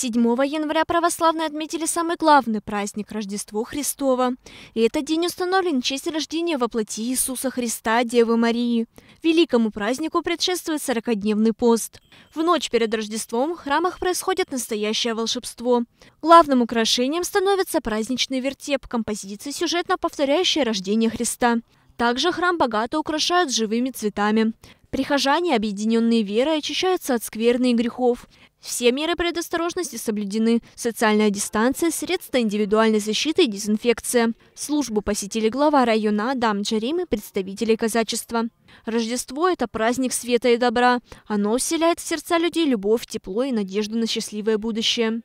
7 января православные отметили самый главный праздник – Рождество Христова. И этот день установлен в честь рождения во плоти Иисуса Христа Девы Марии. Великому празднику предшествует 40-дневный пост. В ночь перед Рождеством в храмах происходит настоящее волшебство. Главным украшением становится праздничный вертеп – композиция сюжетно повторяющая рождение Христа. Также храм богато украшают живыми цветами. Прихожане, объединенные верой, очищаются от скверных грехов. Все меры предосторожности соблюдены. Социальная дистанция, средства индивидуальной защиты и дезинфекция. Службу посетили глава района Адам Джарим и представители казачества. Рождество – это праздник света и добра. Оно вселяет в сердца людей любовь, тепло и надежду на счастливое будущее.